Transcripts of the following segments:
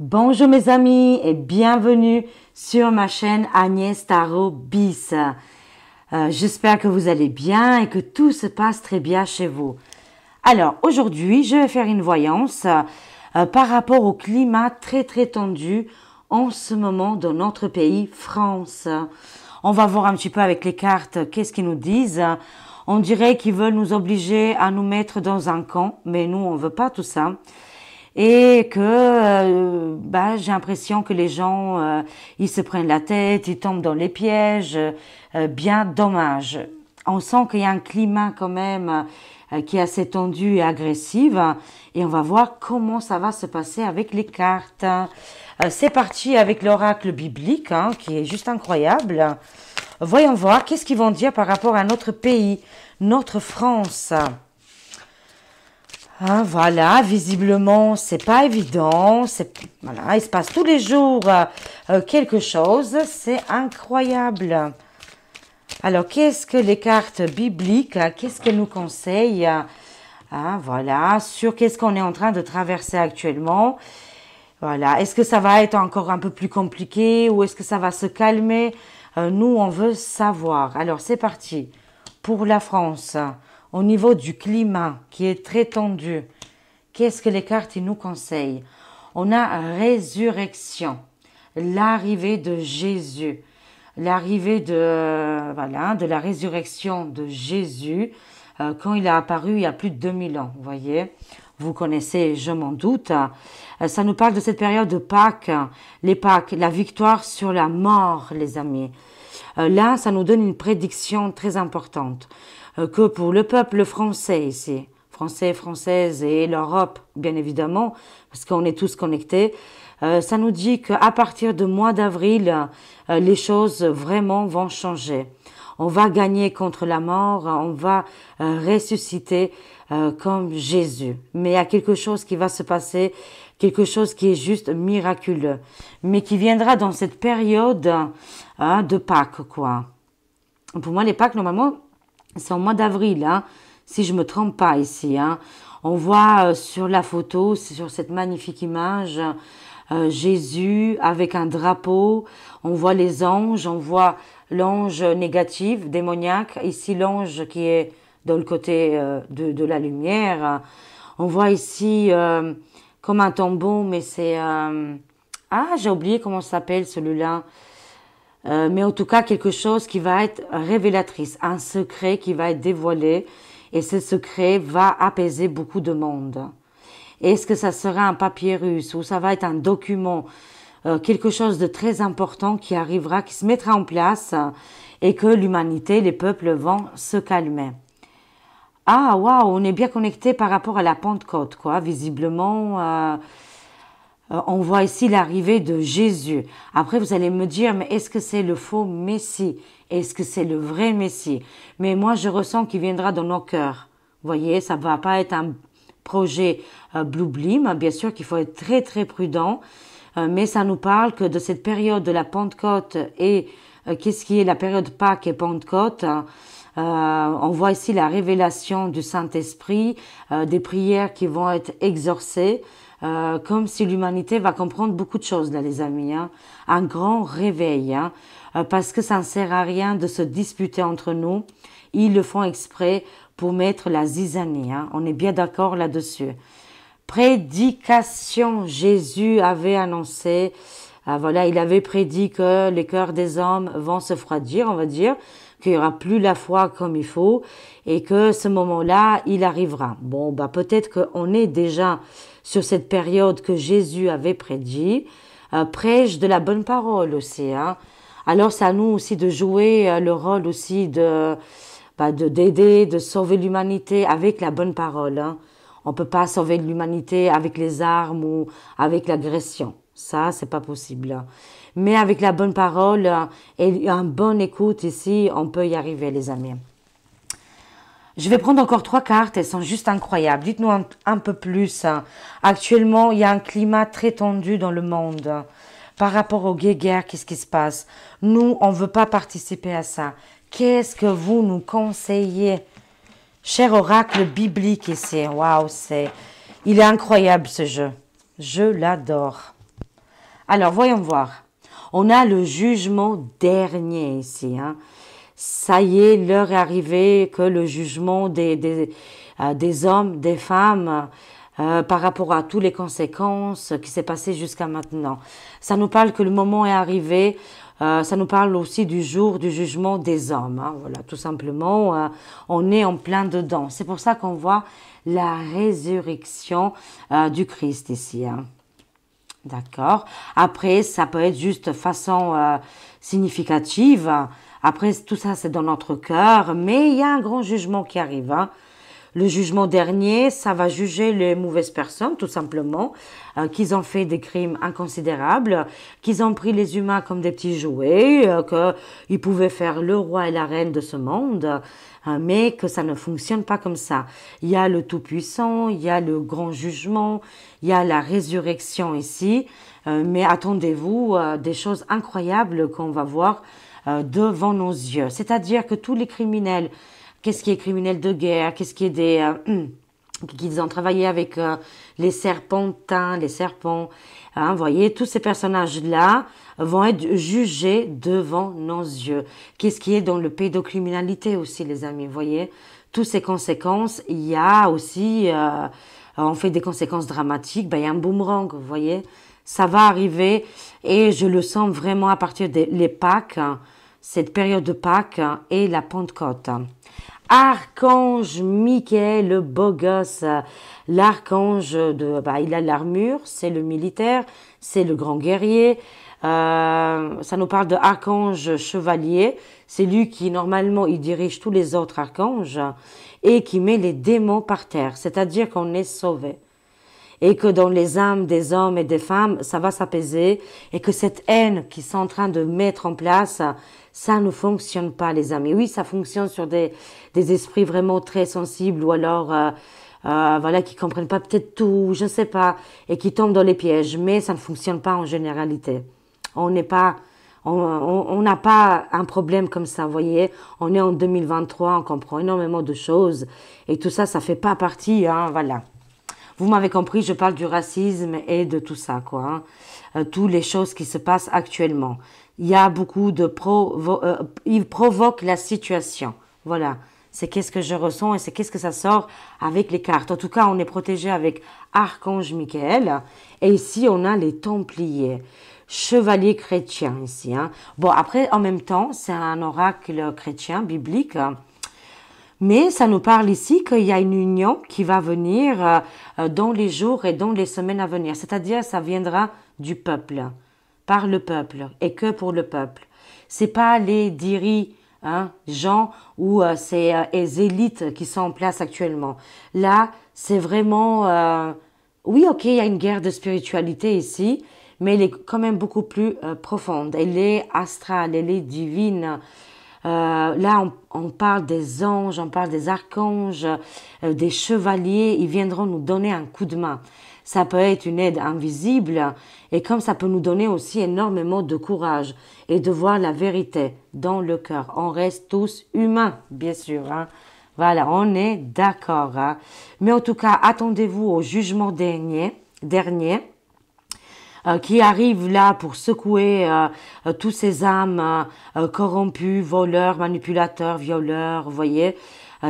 Bonjour mes amis et bienvenue sur ma chaîne Agnès Tarot Bis. Euh, j'espère que vous allez bien et que tout se passe très bien chez vous. Alors aujourd'hui, je vais faire une voyance euh, par rapport au climat très très tendu en ce moment dans notre pays France. On va voir un petit peu avec les cartes qu'est-ce qu'ils nous disent. On dirait qu'ils veulent nous obliger à nous mettre dans un camp, mais nous on veut pas tout ça et que euh, bah, j'ai l'impression que les gens, euh, ils se prennent la tête, ils tombent dans les pièges, euh, bien dommage. On sent qu'il y a un climat quand même euh, qui est assez tendu et agressif et on va voir comment ça va se passer avec les cartes. C'est parti avec l'oracle biblique hein, qui est juste incroyable. Voyons voir qu'est-ce qu'ils vont dire par rapport à notre pays, notre France. Ah, voilà, visiblement, c'est pas évident. Voilà, il se passe tous les jours euh, euh, quelque chose. C'est incroyable. Alors, qu'est-ce que les cartes bibliques, hein, qu'est-ce qu'elles nous conseillent ah, Voilà, sur qu'est-ce qu'on est en train de traverser actuellement. Voilà, est-ce que ça va être encore un peu plus compliqué ou est-ce que ça va se calmer euh, Nous, on veut savoir. Alors, c'est parti pour la France au niveau du climat qui est très tendu, qu'est-ce que les cartes nous conseillent On a résurrection, l'arrivée de Jésus, l'arrivée de, euh, voilà, de la résurrection de Jésus euh, quand il a apparu il y a plus de 2000 ans, vous voyez vous connaissez, je m'en doute. Euh, ça nous parle de cette période de Pâques, les Pâques, la victoire sur la mort, les amis. Là, ça nous donne une prédiction très importante. Euh, que pour le peuple français ici, français, française et l'Europe, bien évidemment, parce qu'on est tous connectés. Euh, ça nous dit qu'à partir du mois d'avril, euh, les choses vraiment vont changer. On va gagner contre la mort, on va ressusciter comme Jésus. Mais il y a quelque chose qui va se passer, quelque chose qui est juste miraculeux, mais qui viendra dans cette période hein, de Pâques, quoi. Pour moi, les Pâques, normalement, c'est au mois d'avril, hein, si je ne me trompe pas ici. Hein. On voit euh, sur la photo, sur cette magnifique image, euh, Jésus avec un drapeau. On voit les anges, on voit l'ange négatif, démoniaque. Ici, l'ange qui est dans le côté euh, de, la lumière. On voit ici comme un tombeau, mais c'est... ah, j'ai oublié comment s'appelle celui-là. Euh, mais en tout cas quelque chose qui va être révélatrice, un secret qui va être dévoilé et ce secret va apaiser beaucoup de monde. Est-ce que ça sera un papier russe ou ça va être un document, euh, quelque chose de très important qui arrivera, qui se mettra en place et que l'humanité, les peuples vont se calmer. Ah, waouh, on est bien connecté par rapport à la Pentecôte, quoi. Visiblement, euh, euh, on voit ici l'arrivée de Jésus. Après, vous allez me dire, mais est-ce que c'est le faux Messie Est-ce que c'est le vrai Messie Mais moi, je ressens qu'il viendra dans nos cœurs. Vous voyez, ça ne va pas être un projet euh, Bien sûr qu'il faut être très, très prudent. Euh, mais ça nous parle que de cette période de la Pentecôte et euh, qu'est-ce qui est la période Pâques et Pentecôte hein. on voit ici la révélation du Saint-Esprit, des prières qui vont être exorcées, euh, comme si l'humanité va comprendre beaucoup de choses, là, les amis. Hein. Un grand réveil, hein. euh, parce que ça ne sert à rien de se disputer entre nous. Ils le font exprès pour mettre la zizanie. Hein. On est bien d'accord là-dessus. Prédication, Jésus avait annoncé, euh, voilà, il avait prédit que les cœurs des hommes vont se froidir, on va dire, qu'il n'y aura plus la foi comme il faut et que ce moment-là, il arrivera. Bon, bah peut-être qu'on est déjà sur cette période que Jésus avait prédit, euh, prêche de la bonne parole aussi. Hein. Alors c'est à nous aussi de jouer euh, le rôle aussi de bah, d'aider, de, sauver l'humanité avec la bonne parole. Hein. On peut pas sauver l'humanité avec les armes ou avec l'agression. Ça, c'est pas possible. Mais avec la bonne parole euh, et un bon écoute ici, on peut y arriver, les amis. Je vais prendre encore trois cartes, elles sont juste incroyables. Dites-nous un, peu plus. Hein. Actuellement, il y a un climat très tendu dans le monde. Par rapport aux guerres, qu'est-ce qui se passe Nous, on ne veut pas participer à ça. Qu'est-ce que vous nous conseillez Cher oracle biblique ici, waouh, c'est... Il est incroyable ce jeu. Je l'adore. Alors, voyons voir. On a le jugement dernier ici. Hein ça y est, l'heure est arrivée que le jugement des, des, euh, des hommes, des femmes, euh, par rapport à toutes les conséquences qui s'est passé jusqu'à maintenant. Ça nous parle que le moment est arrivé. Euh, ça nous parle aussi du jour du jugement des hommes. Hein. voilà, tout simplement, on est en plein dedans. C'est pour ça qu'on voit la résurrection du Christ ici. Hein. D'accord. Après, ça peut être juste façon significative. Après, tout ça, c'est dans notre cœur, mais il y a un grand jugement qui arrive. Hein. Le jugement dernier, ça va juger les mauvaises personnes, tout simplement, euh, qu'ils ont fait des crimes inconsidérables, qu'ils ont pris les humains comme des petits jouets, euh, qu'ils pouvaient faire le roi et la reine de ce monde, euh, mais que ça ne fonctionne pas comme ça. Il y a le Tout-Puissant, il y a le grand jugement, il y a la résurrection ici, mais attendez-vous des choses incroyables qu'on va voir euh, devant nos yeux. C'est-à-dire que tous les criminels, qu'est-ce qui est criminel de guerre, qu'est-ce qui est des... Euh, qu'ils ont travaillé avec euh, les serpentins, les serpents. Hein, vous voyez, tous ces personnages-là vont être jugés devant nos yeux. Qu'est-ce qui est dans le pédocriminalité aussi, les amis, vous voyez Toutes ces conséquences, il y a aussi, euh, on fait des conséquences dramatiques, ben, il y a un boomerang, vous voyez Ça va arriver et je le sens vraiment à partir des les Pâques. Hein cette période de Pâques et la Pentecôte. Archange Michael, le beau gosse, l'archange de, bah, il a l'armure, c'est le militaire, c'est le grand guerrier. Euh, ça nous parle de archange chevalier. C'est lui qui normalement il dirige tous les autres archanges et qui met les démons par terre. C'est-à-dire qu'on est sauvé et que dans les âmes des hommes et des femmes, ça va s'apaiser et que cette haine qu'ils sont en train de mettre en place, ça ne fonctionne pas, les amis. Oui, ça fonctionne sur des, des esprits vraiment très sensibles ou alors, euh, euh voilà, qui comprennent pas peut-être tout, je ne sais pas, et qui tombent dans les pièges. Mais ça ne fonctionne pas en généralité. On n'est pas, on n'a pas un problème comme ça, vous voyez. On est en 2023, on comprend énormément de choses. Et tout ça, ça fait pas partie, hein, voilà. Vous m'avez compris, je parle du racisme et de tout ça, quoi. tous hein. euh, toutes les choses qui se passent actuellement. Il y a beaucoup de... Euh, il provoque la situation. Voilà. C'est qu'est-ce que je ressens et c'est qu'est-ce que ça sort avec les cartes. En tout cas, on est protégé avec Archange Michael. Et ici, on a les Templiers chevalier chrétien ici. Hein. Bon, après, en même temps, c'est un oracle chrétien biblique. Hein. Mais ça nous parle ici qu'il y a une union qui va venir euh, euh, dans les jours et dans les semaines à venir. C'est-à-dire, ça viendra du peuple, par le peuple et que pour le peuple. C'est pas les diri, hein, gens ou euh, ces élites qui sont en place actuellement. Là, c'est vraiment, oui, ok, il y a une guerre de spiritualité ici, mais elle est quand même beaucoup plus profonde. Elle est astrale, elle est divine. Euh, là, on, parle des anges, on parle des archanges, euh, des chevaliers, ils viendront nous donner un coup de main. Ça peut être une aide invisible et comme ça peut nous donner aussi énormément de courage et de voir la vérité dans le cœur. On reste tous humains, bien sûr. Hein. Voilà, on est d'accord. Hein. Mais en tout cas, attendez-vous au jugement dernier. dernier euh, qui arrive là pour secouer euh, euh, tous ces âmes corrompues, voleurs, manipulateurs, violeurs, vous voyez,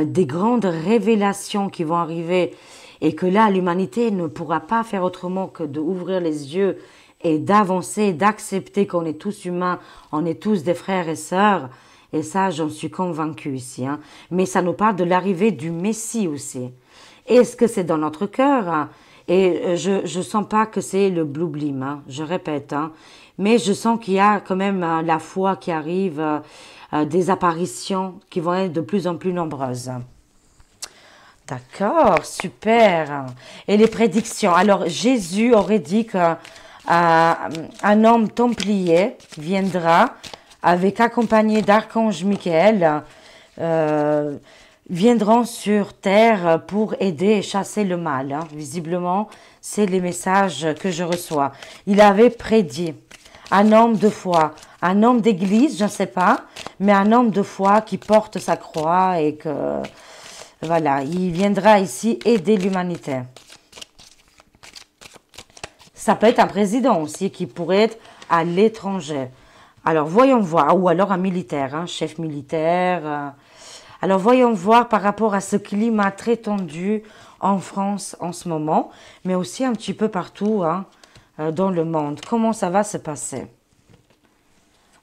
des grandes révélations qui vont arriver et que là, l'humanité ne pourra pas faire autrement que d'ouvrir les yeux et d'avancer, d'accepter qu'on est tous humains, on est tous des frères et sœurs. Et ça, j'en suis convaincue ici. Hein. Mais ça nous parle de l'arrivée du Messie aussi. Est-ce que c'est dans notre cœur hein? Et euh, je ne sens pas que c'est le blue hein. je répète. Hein. mais je sens qu'il y a quand même euh, la foi qui arrive, euh, des apparitions qui vont être de plus en plus nombreuses. D'accord, super. Et les prédictions. Alors, Jésus aurait dit qu'un homme templier viendra avec accompagné d'archange Michael viendront sur terre pour aider et chasser le mal. Hein. Visiblement, c'est les messages que je reçois. Il avait prédit un homme de foi, un homme d'église, je ne sais pas, mais un homme de foi qui porte sa croix et que, voilà, il viendra ici aider l'humanité. Ça peut être un président aussi qui pourrait être à l'étranger. Alors, voyons voir, ou alors un militaire, un hein, chef militaire, euh, alors voyons voir par rapport à ce climat très tendu en France en ce moment, mais aussi un petit peu partout hein, euh, dans le monde. Comment ça va se passer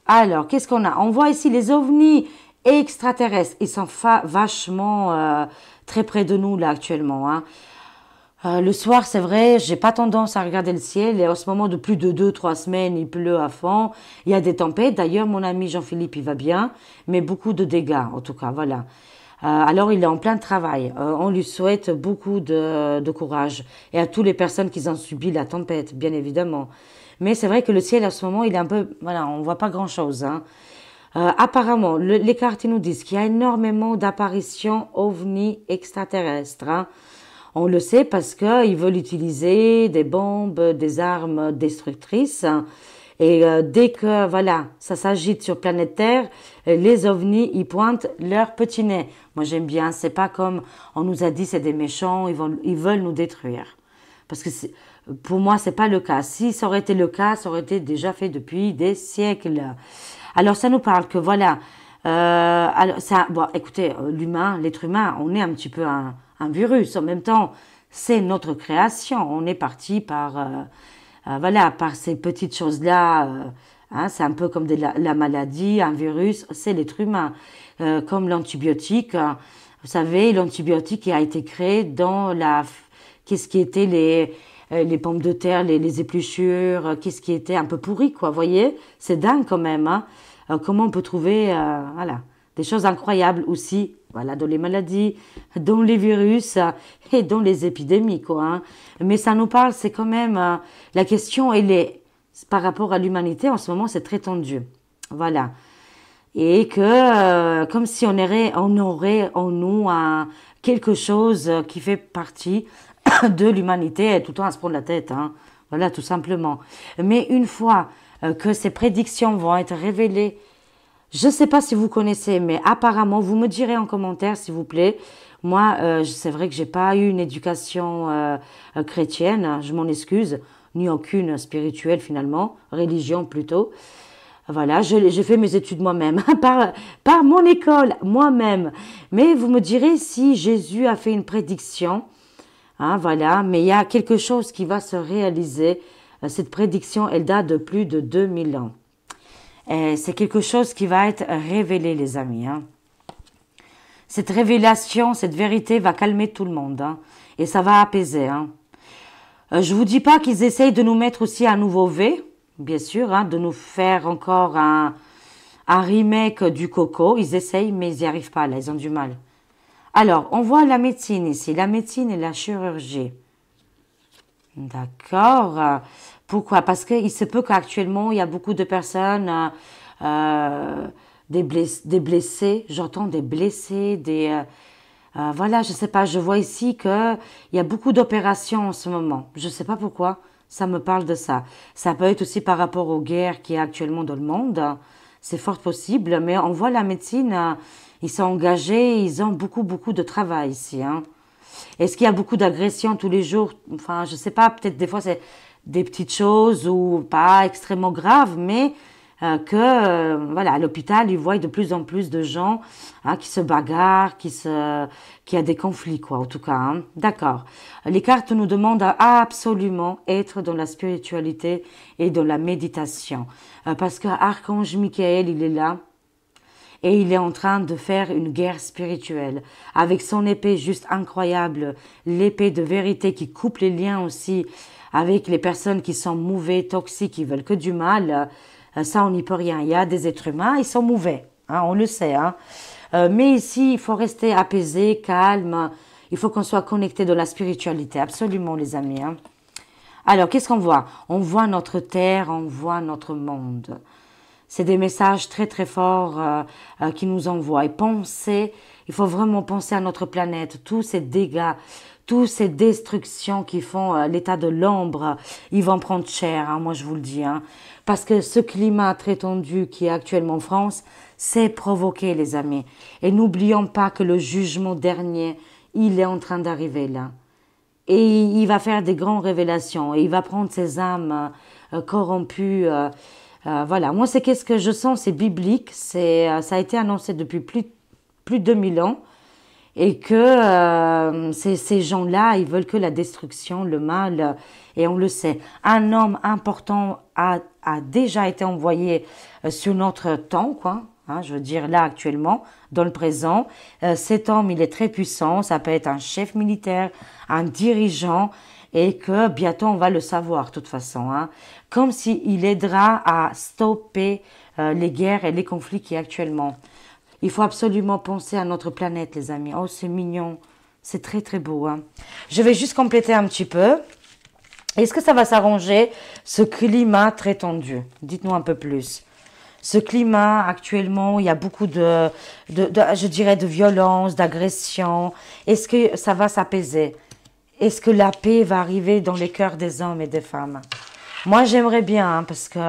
Alors, qu'est-ce qu'on a On voit ici les ovnis extraterrestres. Ils sont vachement euh, très près de nous là actuellement. Hein. Euh, le soir, c'est vrai, j'ai pas tendance à regarder le ciel. Et en ce moment, de plus de deux, trois semaines, il pleut à fond. Il y a des tempêtes. D'ailleurs, mon ami Jean-Philippe, il va bien, mais beaucoup de dégâts, en tout cas, voilà. Euh, alors, il est en plein travail. Euh, on lui souhaite beaucoup de, courage. Et à toutes les personnes qui ont subi la tempête, bien évidemment. Mais c'est vrai que le ciel, en ce moment, il est un peu... Voilà, on voit pas grand-chose, hein. apparemment, les cartes nous disent qu'il y a énormément d'apparitions ovnis extraterrestres. Hein. On le sait parce qu'ils veulent utiliser des bombes, des armes destructrices. Et euh, dès que voilà, ça s'agite sur planète Terre, les ovnis y pointent leur petit nez. Moi j'aime bien, c'est pas comme on nous a dit c'est des méchants, ils, vont, ils veulent nous détruire. Parce que pour moi c'est pas le cas. Si ça aurait été le cas, ça aurait été déjà fait depuis des siècles. Alors ça nous parle que voilà, euh, alors ça, bon, écoutez, euh, l'humain, l'être humain, on est un petit peu un, un virus. En même temps, c'est notre création. On est parti par, euh, euh, voilà, par ces petites choses-là. Euh, hein, c'est un peu comme la, maladie, un virus, c'est l'être humain. comme l'antibiotique, vous savez, l'antibiotique qui a été créé dans la, qu'est-ce qui était les, les pommes de terre, les, les épluchures, qu'est-ce qui était un peu pourri, quoi. Voyez, c'est dingue quand même. Hein comment on peut trouver, voilà, des choses incroyables aussi voilà, dans les maladies, dans les virus euh, et dans les épidémies. Quoi, hein. Mais ça nous parle, c'est quand même euh, la question, elle est par rapport à l'humanité en ce moment, c'est très tendu. Voilà. Et que, euh, comme si on aurait, on aurait en nous quelque chose qui fait partie de l'humanité, tout le temps à se prendre la tête. Hein. Voilà, tout simplement. Mais une fois que ces prédictions vont être révélées, je ne sais pas si vous connaissez, mais apparemment, vous me direz en commentaire, s'il vous plaît. Moi, euh, c'est vrai que j'ai pas eu une éducation euh, euh, chrétienne, hein, je m'en excuse, ni aucune spirituelle finalement, religion plutôt. Voilà, j'ai fait mes études moi-même, par, par mon école, moi-même. Mais vous me direz si Jésus a fait une prédiction. Hein, voilà, mais il y a quelque chose qui va se réaliser. Euh, cette prédiction, elle date de plus de 2000 ans c'est quelque chose qui va être révélé, les amis. Hein. Cette révélation, cette vérité va calmer tout le monde hein, et ça va apaiser. Hein. Euh, je vous dis pas qu'ils essayent de nous mettre aussi un nouveau V, bien sûr, hein, de nous faire encore un, un, remake du coco. Ils essayent, mais ils n'y arrivent pas, là, ils ont du mal. Alors, on voit la médecine ici, la médecine et la chirurgie. D'accord. Pourquoi Parce qu'il se peut qu'actuellement, il y a beaucoup de personnes, euh, euh, des, blessés, j'entends des blessés, des... Euh, voilà, je sais pas, je vois ici qu'il y a beaucoup d'opérations en ce moment. Je sais pas pourquoi ça me parle de ça. Ça peut être aussi par rapport aux guerres qui est actuellement dans le monde. C'est fort possible, mais on voit la médecine, ils sont engagés, ils ont beaucoup, beaucoup de travail ici. Hein. Est-ce qu'il y a beaucoup d'agressions tous les jours Enfin, je sais pas, peut-être des fois c'est des petites choses ou pas extrêmement graves, mais euh, que euh, voilà, à l'hôpital, ils voient de plus en plus de gens hein, qui se bagarrent, qui se, qui a des conflits quoi, en tout cas. Hein. D'accord. Les cartes nous demandent absolument être dans la spiritualité et dans la méditation, euh, parce que Archange Michael, il est là et il est en train de faire une guerre spirituelle. Avec son épée juste incroyable, l'épée de vérité qui coupe les liens aussi avec les personnes qui sont mauvais, toxiques, qui veulent que du mal, euh, ça on n'y peut rien. Il y a des êtres humains, ils sont mauvais, hein, on le sait. Hein. Euh, mais ici, il faut rester apaisé, calme. Il faut qu'on soit connecté de la spiritualité, absolument les amis. Hein. Alors, qu'est-ce qu'on voit On voit notre terre, on voit notre monde c'est des messages très très forts euh, euh, qui nous envoient. Et penser, il faut vraiment penser à notre planète, tous ces dégâts, toutes ces destructions qui font euh, l'état de l'ombre, ils vont prendre cher, hein, moi je vous le dis. Hein. parce que ce climat très tendu qui est actuellement en France, c'est provoqué les amis. Et n'oublions pas que le jugement dernier, il est en train d'arriver là. Et il va faire des grandes révélations, et il va prendre ces âmes corrompues. Euh, voilà, moi, c'est qu'est-ce que je sens, c'est biblique, c'est, euh, ça a été annoncé depuis plus, plus de 2000 ans, et que euh, ces, gens-là, ils veulent que la destruction, le mal, et on le sait. Un homme important a, déjà été envoyé sur notre temps, quoi, hein, je veux dire là actuellement, dans le présent. cet homme, il est très puissant, ça peut être un chef militaire, un dirigeant, et que bientôt on va le savoir de toute façon. Hein, comme s'il aidera à stopper euh, les guerres et les conflits qui actuellement. Il faut absolument penser à notre planète, les amis. Oh, c'est mignon. C'est très, très beau. Hein. Je vais juste compléter un petit peu. Est-ce que ça va s'arranger, ce climat très tendu Dites-nous un peu plus. Ce climat actuellement, il y a beaucoup de je dirais, de violence, d'agression. Est-ce que ça va s'apaiser est-ce que la paix va arriver dans les cœurs des hommes et des femmes Moi, j'aimerais bien, hein, parce que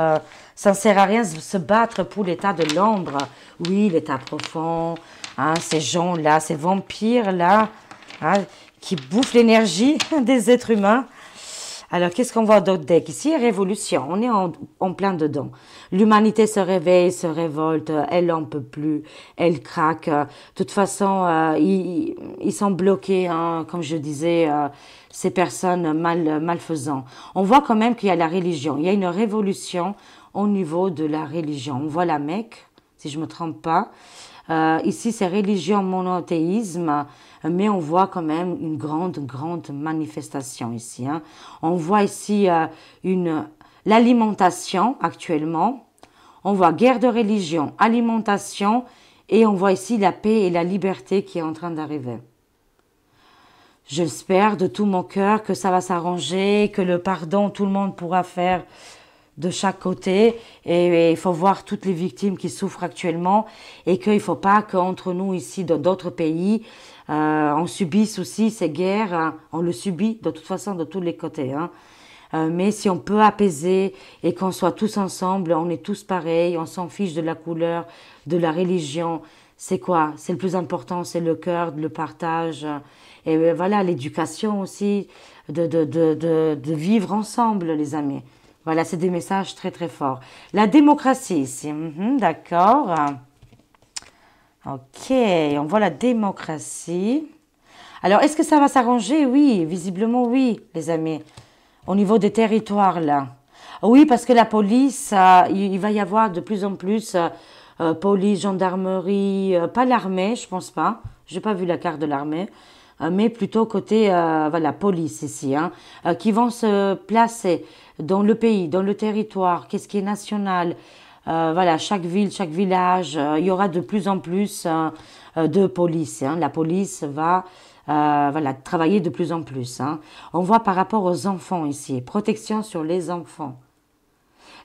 ça ne sert à rien de se battre pour l'état de l'ombre. Oui, l'état profond, hein, ces gens-là, ces vampires-là, hein, qui bouffent l'énergie des êtres humains alors, qu'est-ce qu'on voit d'autre deck Ici, révolution, on est en, plein dedans. L'humanité se réveille, se révolte, elle n'en peut plus, elle craque. De toute façon, euh, ils, sont bloqués, hein, comme je disais, euh, ces personnes malfaisantes. On voit quand même qu'il y a la religion, il y a une révolution au niveau de la religion. On voit la Mecque, si je ne me trompe pas. Euh, ici, c'est religion monothéisme mais on voit quand même une grande, grande manifestation ici. Hein. On voit ici euh, une l'alimentation actuellement. On voit guerre de religion, alimentation, et on voit ici la paix et la liberté qui est en train d'arriver. J'espère de tout mon cœur que ça va s'arranger, que le pardon, tout le monde pourra faire de chaque côté et il faut voir toutes les victimes qui souffrent actuellement et qu'il ne faut pas qu'entre nous ici dans d'autres pays euh, on subit aussi ces guerres, hein. on le subit de toute façon de tous les côtés. Hein. Euh, mais si on peut apaiser et qu'on soit tous ensemble, on est tous pareils, on s'en fiche de la couleur, de la religion, c'est quoi C'est le plus important, c'est le cœur, le partage. Et euh, voilà, l'éducation aussi, de, vivre ensemble, les amis. Voilà, c'est des messages très très forts. La démocratie ici, mhm, d'accord. Ok, on voit la démocratie. Alors, est-ce que ça va s'arranger Oui, visiblement oui, les amis. Au niveau des territoires, là. Oui, parce que la police, euh, il va y avoir de plus en plus euh, euh, police, gendarmerie, pas l'armée, je pense pas. je n'ai pas vu la carte de l'armée, mais plutôt côté voilà police ici, hein, qui vont se placer dans le pays, dans le territoire, qu'est-ce qui est national, euh, voilà, chaque ville, chaque village, euh, il y aura de plus en plus euh, de police. Hein. La police va voilà, travailler de plus en plus. Hein. On voit par rapport aux enfants ici, protection sur les enfants.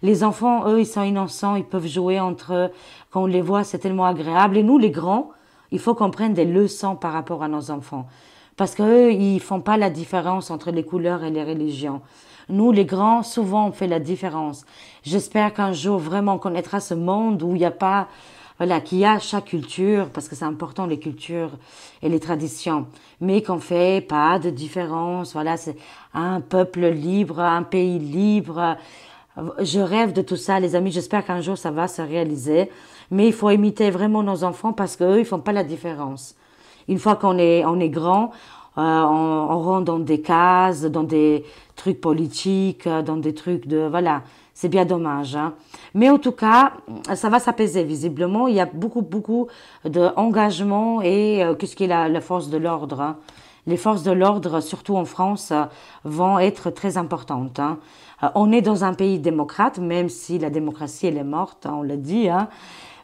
Les enfants, eux, ils sont innocents, ils peuvent jouer entre eux. Quand on les voit, c'est tellement agréable. Et nous, les grands, il faut qu'on prenne des leçons par rapport à nos enfants. Parce qu'eux, ils font pas la différence entre les couleurs et les religions. Nous, les grands, souvent, on fait la différence. J'espère qu'un jour, vraiment, on connaîtra ce monde où il n'y a pas, voilà, qu'il y a chaque culture, parce que c'est important, les cultures et les traditions, mais qu'on fait pas de différence. Voilà, c'est un peuple libre, un pays libre. Je rêve de tout ça, les amis. J'espère qu'un jour, ça va se réaliser. Mais il faut imiter vraiment nos enfants parce qu'eux, ils font pas la différence une fois qu'on est, on est grand, euh, on, rentre dans des cases, dans des trucs politiques, euh, dans des trucs de... Voilà, c'est bien dommage. Hein. Mais en tout cas, ça va s'apaiser visiblement. Il y a beaucoup, beaucoup d'engagement et euh, qu'est-ce qu'il la, la force de l'ordre hein. les forces de l'ordre, surtout en France, vont être très importantes. Hein. On est dans un pays démocrate, même si la démocratie elle est morte, on le dit,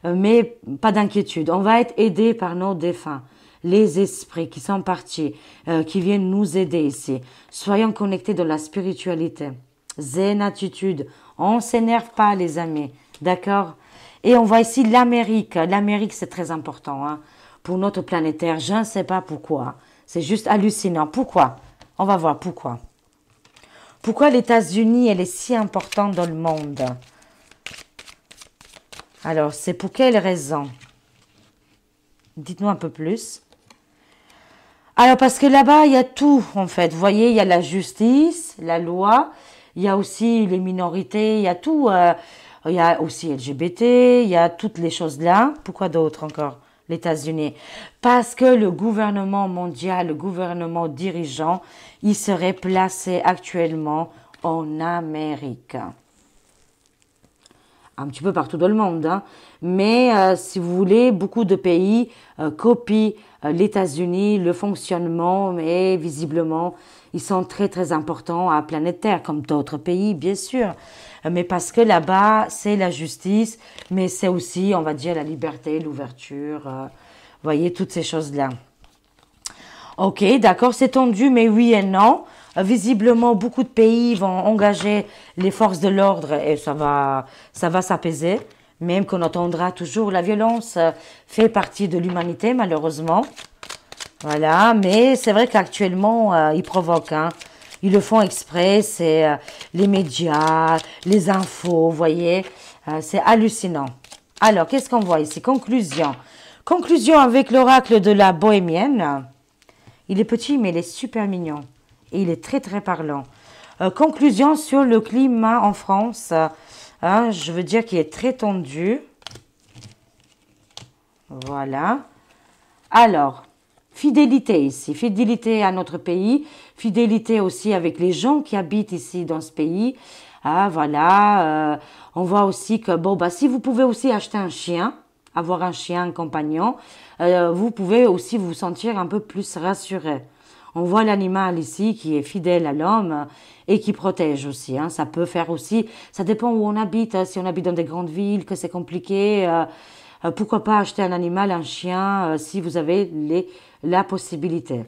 mais pas d'inquiétude. On va être aidé par nos défunts les esprits qui sont partis, euh, qui viennent nous aider ici. Soyons connectés dans la spiritualité. Zen attitude. On s'énerve pas, les amis. D'accord Et on voit ici l'Amérique. L'Amérique, c'est très important hein. pour notre planétaire. Je ne sais pas pourquoi. C'est juste hallucinant. Pourquoi On va voir pourquoi. Pourquoi les États-Unis, elle est si importante dans le monde Alors, c'est pour quelle raison Dites-nous un peu plus. Alors parce que là-bas, il y a tout en fait. Vous voyez, il y a la justice, la loi, il y a aussi les minorités, il y a tout. Euh, il y a aussi LGBT, il y a toutes les choses là. Pourquoi d'autres encore Les États-Unis. Parce que le gouvernement mondial, le gouvernement dirigeant, il serait placé actuellement en Amérique. Un petit peu partout dans le monde. Hein. Mais euh, si vous voulez, beaucoup de pays euh, copient euh, les unis le fonctionnement, mais visiblement, ils sont très très importants à planète Terre, comme d'autres pays, bien sûr. Euh, mais parce que là-bas, c'est la justice, mais c'est aussi, on va dire, la liberté, l'ouverture, voyez, toutes ces choses-là. Ok, d'accord, c'est tendu, mais oui et non. Visiblement, beaucoup de pays vont engager les forces de l'ordre et ça va, ça va s'apaiser même qu'on entendra toujours, la violence euh, fait partie de l'humanité, malheureusement. Voilà, mais c'est vrai qu'actuellement, euh, ils provoquent. Hein. Ils le font exprès, c'est euh, les médias, les infos, vous voyez. c'est hallucinant. Alors, qu'est-ce qu'on voit ici Conclusion. Conclusion avec l'oracle de la bohémienne. Il est petit, mais il est super mignon. Et il est très, très parlant. conclusion sur le climat en France. Ah, je veux dire qu'il est très tendu. Voilà. Alors, fidélité ici, fidélité à notre pays, fidélité aussi avec les gens qui habitent ici dans ce pays. Ah, voilà, euh, on voit aussi que, bon, bah, si vous pouvez aussi acheter un chien, avoir un chien, un compagnon, euh, vous pouvez aussi vous sentir un peu plus rassuré. On voit l'animal ici qui est fidèle à l'homme et qui protège aussi. Hein. Ça peut faire aussi, ça dépend où on habite. Hein. Si on habite dans des grandes villes, que c'est compliqué, euh, euh, pourquoi pas acheter un animal, un chien, euh, si vous avez les, la possibilité.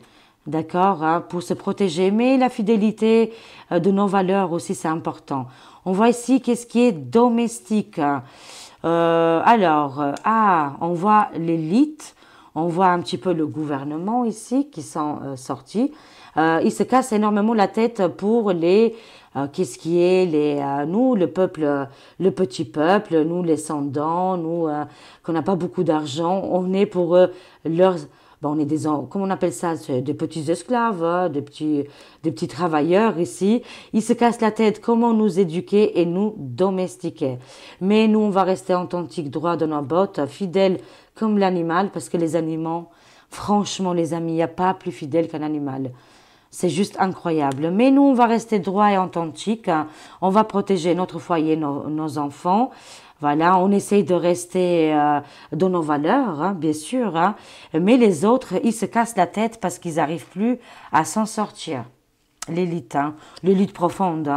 D'accord hein, Pour se protéger. Mais la fidélité de nos valeurs aussi, c'est important. On voit ici qu'est-ce qui est domestique. alors, ah, on voit l'élite on voit un petit peu le gouvernement ici qui sont euh, sortis Euh, il se cassent énormément la tête pour les euh, qu'est-ce qui est les euh, nous le peuple le petit peuple nous les sans nous qu'on n'a pas beaucoup d'argent on est pour eux leurs ben on est des comment on appelle ça des petits esclaves hein, des petits des petits travailleurs ici ils se cassent la tête comment nous éduquer et nous domestiquer mais nous on va rester en authentique droit dans nos bottes fidèles comme l'animal, parce que les animaux, franchement les amis, il n'y a pas plus fidèle qu'un animal. C'est juste incroyable. Mais nous, on va rester droit et authentique. Hein. On va protéger notre foyer, nos enfants. Voilà, on essaye de rester euh, dans nos valeurs, hein, bien sûr. Hein. Mais les autres, ils se cassent la tête parce qu'ils n'arrivent plus à s'en sortir. L'élite, l'élite profonde.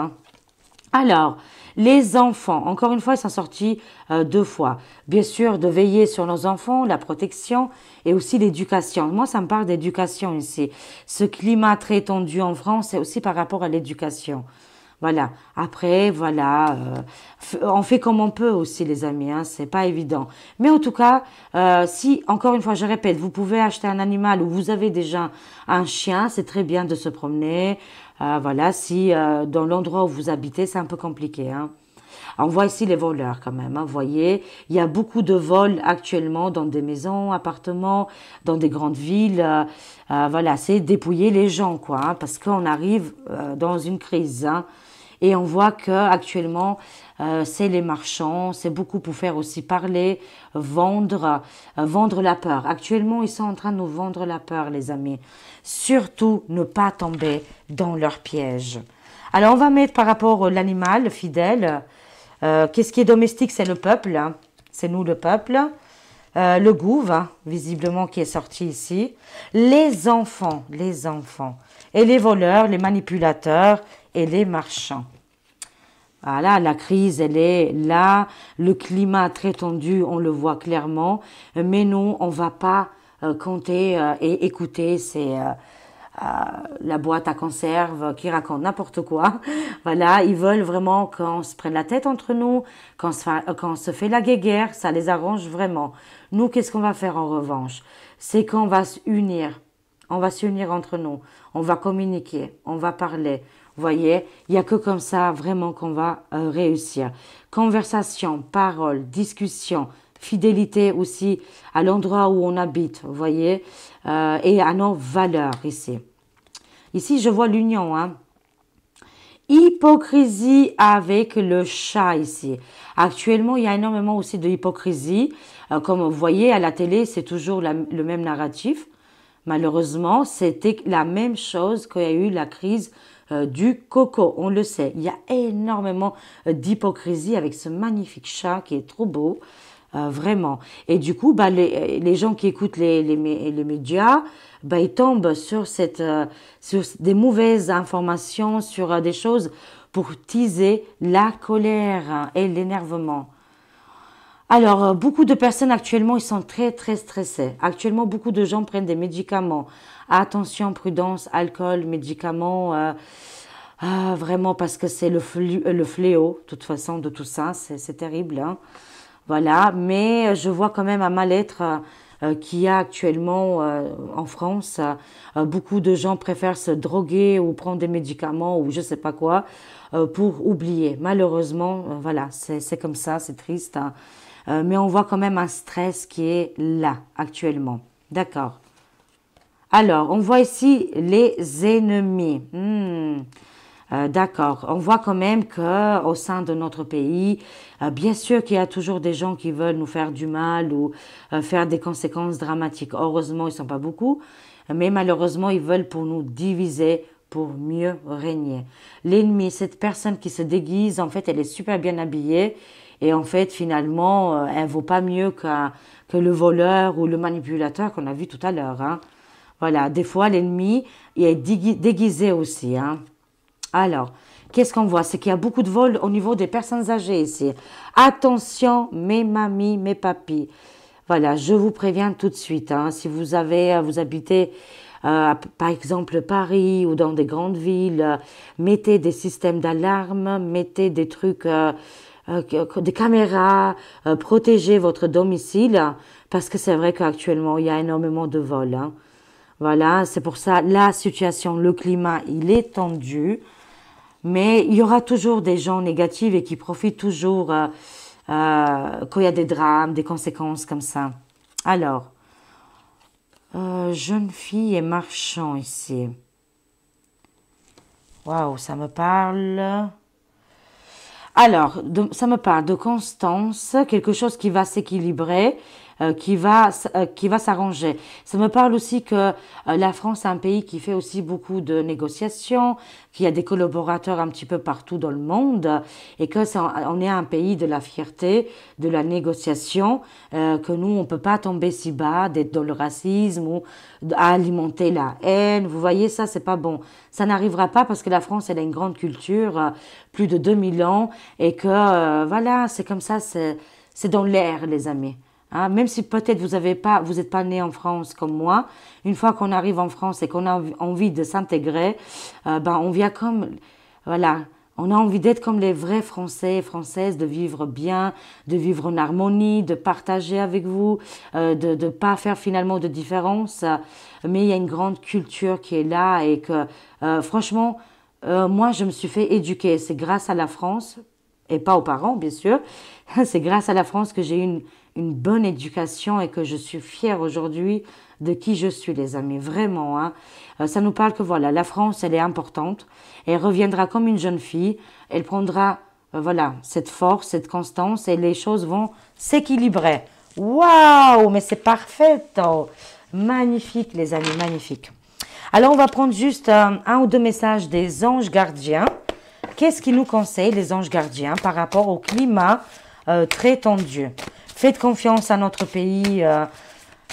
Alors, les enfants, encore une fois, ils sont sortis euh, deux fois. Bien sûr, de veiller sur nos enfants, la protection et aussi l'éducation. Moi, ça me parle d'éducation ici. Ce climat très tendu en France, c'est aussi par rapport à l'éducation. Voilà. Après, voilà, euh, on fait comme on peut aussi, les amis. Hein, c'est pas évident. Mais en tout cas, euh, si encore une fois, je répète, vous pouvez acheter un animal ou vous avez déjà un chien, c'est très bien de se promener. Euh, voilà, si dans l'endroit où vous habitez, c'est un peu compliqué. Hein. On voit ici les voleurs quand même. Hein, vous voyez, il y a beaucoup de vols actuellement dans des maisons, appartements, dans des grandes villes. voilà, c'est dépouiller les gens, quoi, hein, parce qu'on arrive dans une crise. Hein. Et on voit que actuellement, euh, c'est les marchands, c'est beaucoup pour faire aussi parler, vendre, euh, vendre la peur. Actuellement, ils sont en train de nous vendre la peur, les amis. Surtout, ne pas tomber dans leur piège. Alors, on va mettre par rapport à l'animal fidèle. Euh, qu'est-ce qui est domestique C'est le peuple. Hein. C'est nous, le peuple. le gouve, hein, visiblement, qui est sorti ici. Les enfants, les enfants. Et les voleurs, les manipulateurs, et les marchands. Voilà, la crise, elle est là, le climat très tendu, on le voit clairement, mais non, on va pas euh, compter euh, et écouter C'est euh, la boîte à conserve qui raconte n'importe quoi. voilà, ils veulent vraiment qu'on se prenne la tête entre nous, qu'on se, se, fait la guéguerre, ça les arrange vraiment. Nous, qu'est-ce qu'on va faire en revanche C'est qu'on va s'unir, on va s'unir entre nous, on va communiquer, on va parler, voyez, il n'y a que comme ça vraiment qu'on va euh, réussir. Conversation, parole, discussion, fidélité aussi à l'endroit où on habite, vous voyez, euh, et à nos valeurs ici. Ici, je vois l'union. Hein. Hypocrisie avec le chat ici. Actuellement, il y a énormément aussi de hypocrisie. Euh, comme vous voyez à la télé, c'est toujours le même narratif. Malheureusement, c'était la même chose qu'il y a eu la crise euh, du coco. On le sait, il y a énormément euh, d'hypocrisie avec ce magnifique chat qui est trop beau. Euh, vraiment. Et du coup, bah, les, gens qui écoutent les, les, les médias, bah, ils tombent sur, cette, des mauvaises informations, sur des choses pour teaser la colère et l'énervement. Alors, beaucoup de personnes actuellement, ils sont très, très stressés. Actuellement, beaucoup de gens prennent des médicaments attention, prudence, alcool, médicaments, euh, ah, vraiment parce que c'est euh, le, fléau, de toute façon, de tout ça, c'est terrible. Hein. Voilà, mais euh, je vois quand même un mal-être qu'il y a actuellement en France. beaucoup de gens préfèrent se droguer ou prendre des médicaments ou je sais pas quoi pour oublier. Malheureusement, voilà, c'est comme ça, c'est triste. Hein. mais on voit quand même un stress qui est là actuellement. D'accord. Alors, on voit ici les ennemis. Hmm. Euh, d'accord, on voit quand même que au sein de notre pays, euh, bien sûr qu'il y a toujours des gens qui veulent nous faire du mal ou euh, faire des conséquences dramatiques. Heureusement, ils ne sont pas beaucoup, mais malheureusement, ils veulent pour nous diviser pour mieux régner. L'ennemi, cette personne qui se déguise, en fait, elle est super bien habillée et en fait, finalement, elle vaut pas mieux que, que le voleur ou le manipulateur qu'on a vu tout à l'heure. Hein. Voilà, des fois l'ennemi est déguisé aussi. Hein. Alors, qu'est-ce qu'on voit C'est qu'il y a beaucoup de vols au niveau des personnes âgées ici. Attention, mes mamies, mes papis. Voilà, je vous préviens tout de suite. Hein. si vous avez, euh, vous habitez euh, par exemple Paris ou dans des grandes villes, euh, mettez des systèmes d'alarme, mettez des trucs, des caméras, protégez votre domicile, parce que c'est vrai qu'actuellement, il y a énormément de vols. Hein. Voilà, c'est pour ça la situation, le climat, il est tendu. Mais il y aura toujours des gens négatifs et qui profitent toujours euh, euh, quand il y a des drames, des conséquences comme ça. Alors, euh, jeune fille et marchand ici. Waouh, ça me parle. Alors, ça me parle de constance, quelque chose qui va s'équilibrer euh, qui va euh, qui va s'arranger. Ça me parle aussi que euh, la France est un pays qui fait aussi beaucoup de négociations, qu'il y a des collaborateurs un petit peu partout dans le monde et que on est un pays de la fierté, de la négociation, euh, que nous on peut pas tomber si bas d'être dans le racisme ou à alimenter la haine. Vous voyez ça c'est pas bon. Ça n'arrivera pas parce que la France elle a une grande culture, plus de 2000 ans et que voilà, c'est comme ça c'est c'est dans l'air les amis. Hein, même si peut-être vous n'êtes pas, vous pas né en France comme moi, une fois qu'on arrive en France et qu'on a envie de s'intégrer, euh, ben on vient comme, voilà, on a envie d'être comme les vrais Français et Françaises, de vivre bien, de vivre en harmonie, de partager avec vous, euh, de ne pas faire finalement de différence. mais il y a une grande culture qui est là et que, euh, franchement, moi je me suis fait éduquer. C'est grâce à la France et pas aux parents, bien sûr. C'est grâce à la France que j'ai eu une, une, bonne éducation et que je suis fière aujourd'hui de qui je suis, les amis, vraiment. Hein. Euh, ça nous parle que voilà, la France, elle est importante. Elle reviendra comme une jeune fille. Elle prendra, euh, voilà, cette force, cette constance et les choses vont s'équilibrer. Waouh, mais c'est parfait. Magnifique, les amis, magnifique. Alors, on va prendre juste un ou deux messages des anges gardiens qu'est-ce qui nous conseillent les anges gardiens par rapport au climat euh, très tendu Faites confiance à notre pays. Euh,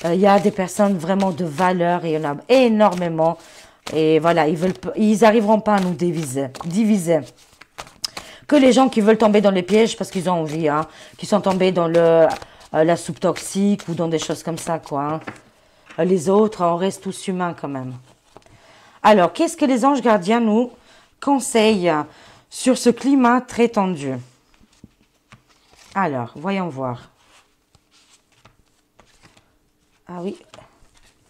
euh, il y a des personnes vraiment de valeur et il en a énormément. Et voilà, ils veulent, ils arriveront pas à nous diviser. Que les gens qui veulent tomber dans les pièges parce qu'ils ont envie, hein, qui sont tombés dans le, la soupe toxique ou dans des choses comme ça, quoi. Hein. Les autres, on reste tous humains quand même. Alors, qu'est-ce que les anges gardiens nous conseillent sur ce climat très tendu. Alors, voyons voir. Ah oui,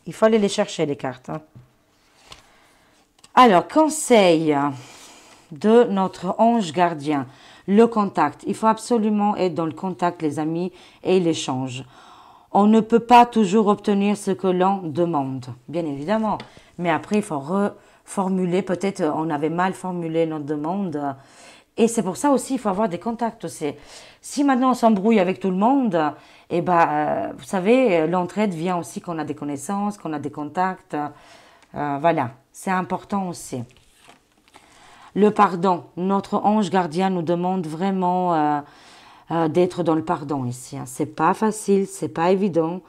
il faut aller les chercher les cartes. Hein. Alors, conseil de notre ange gardien, le contact. Il faut absolument être dans le contact, les amis, et l'échange. On ne peut pas toujours obtenir ce que l'on demande, bien évidemment. Mais après, il faut re formulé, peut-être euh, on avait mal formulé notre demande. Et c'est pour ça aussi, il faut avoir des contacts aussi. Si maintenant on s'embrouille avec tout le monde, et eh ben, euh, vous savez, l'entraide vient aussi qu'on a des connaissances, qu'on a des contacts. Euh, voilà, c'est important aussi. Le pardon, notre ange gardien nous demande vraiment d'être dans le pardon ici. Hein. C'est pas facile, c'est pas évident.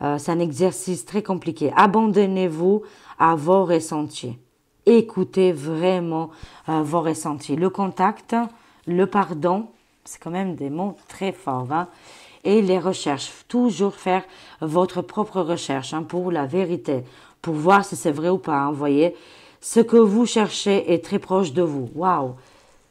c'est un exercice très compliqué. Abandonnez-vous à vos ressentis écoutez vraiment euh, vos ressentis. Le contact, le pardon, c'est quand même des mots très forts. Hein? Et les recherches, toujours faire votre propre recherche hein, pour la vérité, pour voir si c'est vrai ou pas. Hein, voyez, ce que vous cherchez est très proche de vous. Waouh!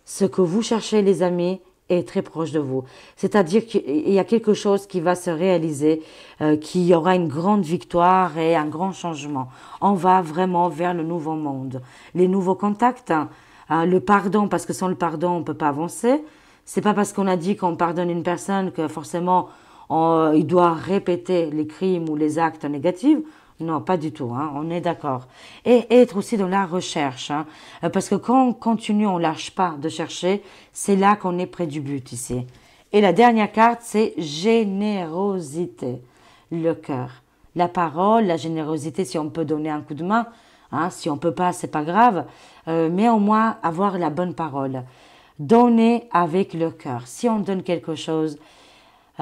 Ce que vous cherchez, les amis, est très proche de vous. C'est-à-dire qu'il y a quelque chose qui va se réaliser, euh, qu'il y aura une grande victoire et un grand changement. On va vraiment vers le nouveau monde. Les nouveaux contacts, hein, hein, le pardon, parce que sans le pardon, on ne peut pas avancer. C'est pas parce qu'on a dit qu'on pardonne une personne que forcément il doit répéter les crimes ou les actes négatifs. Non, pas du tout, hein, on est d'accord. Et, être aussi dans la recherche, hein. euh, parce que quand on continue, on lâche pas de chercher, c'est là qu'on est près du but ici. Et la dernière carte, c'est générosité, le cœur. La parole, la générosité, si on peut donner un coup de main, hein, si on peut pas, c'est pas grave, euh, mais au moins avoir la bonne parole. Donner avec le cœur. Si on donne quelque chose,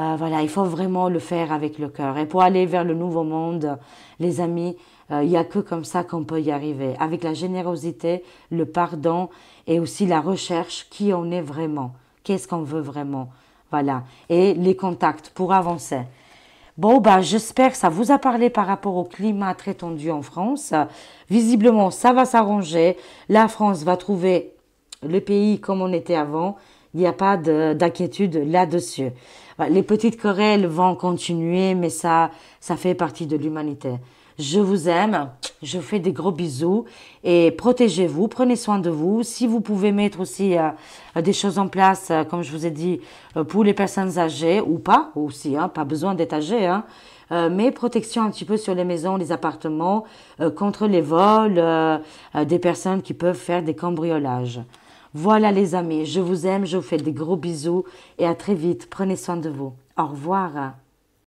euh, voilà, il faut vraiment le faire avec le cœur. Et pour aller vers le nouveau monde, les amis, euh, il y n'y a que comme ça qu'on peut y arriver. Avec la générosité, le pardon et aussi la recherche qui on est vraiment. Qu'est-ce qu'on veut vraiment. Voilà. Et les contacts pour avancer. Bon, bah, j'espère que ça vous a parlé par rapport au climat très tendu en France. Visiblement, ça va s'arranger. La France va trouver le pays comme on était avant. Il n'y a pas d'inquiétude là-dessus. Bah, les petites querelles vont continuer, mais ça, ça fait partie de l'humanité. Je vous aime, je fais des gros bisous et protégez-vous, prenez soin de vous. Si vous pouvez mettre aussi euh, des choses en place, euh, comme je vous ai dit, euh, pour les personnes âgées ou pas aussi, hein, pas besoin d'être âgé, hein, mais protection un petit peu sur les maisons, les appartements, contre les vols des personnes qui peuvent faire des cambriolages. Voilà les amis, je vous aime, je vous fais des gros bisous et à très vite. Prenez soin de vous. Au revoir.